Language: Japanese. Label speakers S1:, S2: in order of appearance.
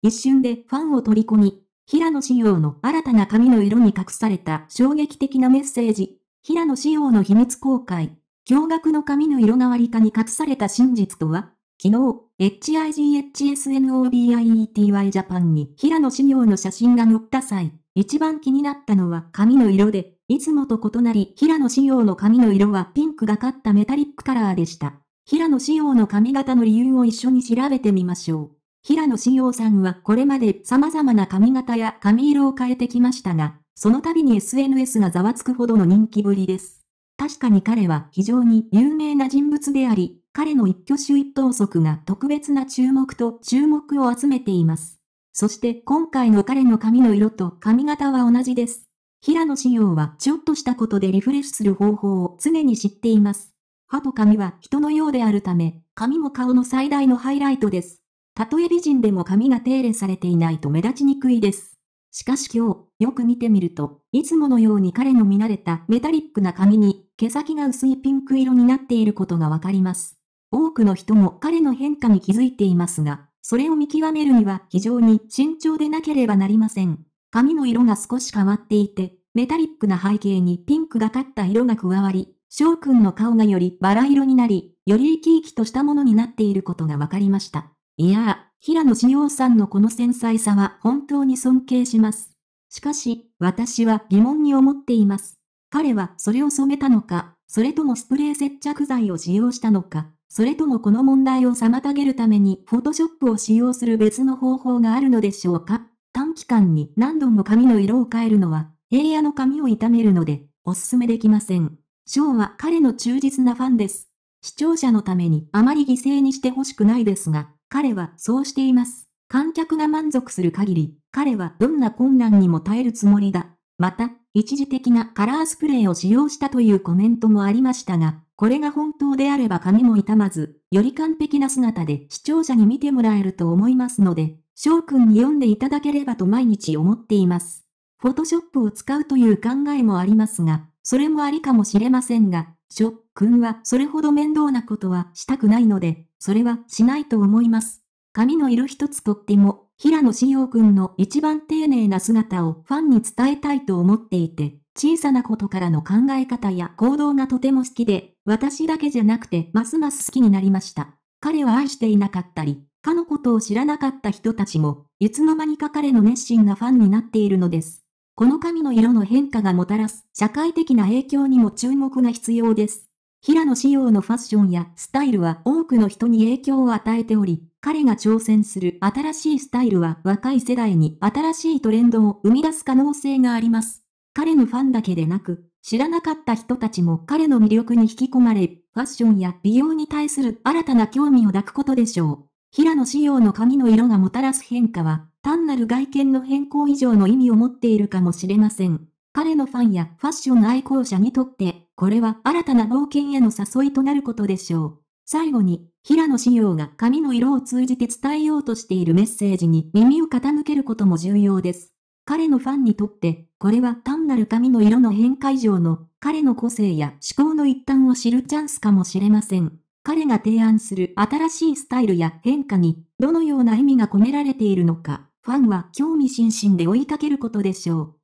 S1: 一瞬でファンを虜に、平野紫耀の新たな髪の色に隠された衝撃的なメッセージ、平野紫耀の秘密公開、驚愕の髪の色変わり化に隠された真実とは、昨日、HIGHSNOBIETY JAPAN に平野紫耀の写真が載った際、一番気になったのは髪の色で、いつもと異なり平野紫耀の髪の色はピンクがかったメタリックカラーでした。平野紫耀の髪型の理由を一緒に調べてみましょう。平野紫耀さんはこれまで様々な髪型や髪色を変えてきましたが、その度に SNS がざわつくほどの人気ぶりです。確かに彼は非常に有名な人物であり、彼の一挙手一投足が特別な注目と注目を集めています。そして今回の彼の髪の色と髪型は同じです。平野紫耀はちょっとしたことでリフレッシュする方法を常に知っています。歯と髪は人のようであるため、髪も顔の最大のハイライトです。たとえ美人でも髪が手入れされていないと目立ちにくいです。しかし今日、よく見てみると、いつものように彼の見慣れたメタリックな髪に、毛先が薄いピンク色になっていることがわかります。多くの人も彼の変化に気づいていますが、それを見極めるには非常に慎重でなければなりません。髪の色が少し変わっていて、メタリックな背景にピンクがかった色が加わり、翔くんの顔がよりバラ色になり、より生き生きとしたものになっていることがわかりました。いやあ、平野紫耀さんのこの繊細さは本当に尊敬します。しかし、私は疑問に思っています。彼はそれを染めたのか、それともスプレー接着剤を使用したのか、それともこの問題を妨げるためにフォトショップを使用する別の方法があるのでしょうか短期間に何度も髪の色を変えるのは、平野の髪を傷めるので、おすすめできません。ショーは彼の忠実なファンです。視聴者のためにあまり犠牲にしてほしくないですが、彼はそうしています。観客が満足する限り、彼はどんな困難にも耐えるつもりだ。また、一時的なカラースプレーを使用したというコメントもありましたが、これが本当であれば髪も傷まず、より完璧な姿で視聴者に見てもらえると思いますので、翔くんに読んでいただければと毎日思っています。フォトショップを使うという考えもありますが、それもありかもしれませんが、しょ、くんはそれほど面倒なことはしたくないので、それはしないと思います。髪の色一つとっても、平野志く君の一番丁寧な姿をファンに伝えたいと思っていて、小さなことからの考え方や行動がとても好きで、私だけじゃなくてますます好きになりました。彼は愛していなかったり、かのことを知らなかった人たちも、いつの間にか彼の熱心なファンになっているのです。この髪の色の変化がもたらす社会的な影響にも注目が必要です。平野紫耀のファッションやスタイルは多くの人に影響を与えており、彼が挑戦する新しいスタイルは若い世代に新しいトレンドを生み出す可能性があります。彼のファンだけでなく、知らなかった人たちも彼の魅力に引き込まれ、ファッションや美容に対する新たな興味を抱くことでしょう。平野紫耀の髪の色がもたらす変化は、単なる外見の変更以上の意味を持っているかもしれません。彼のファンやファッション愛好者にとって、これは新たな冒険への誘いとなることでしょう。最後に、平野紫耀が髪の色を通じて伝えようとしているメッセージに耳を傾けることも重要です。彼のファンにとって、これは単なる髪の色の変化以上の、彼の個性や思考の一端を知るチャンスかもしれません。彼が提案する新しいスタイルや変化に、どのような意味が込められているのか。ファンは興味津々で追いかけることでしょう。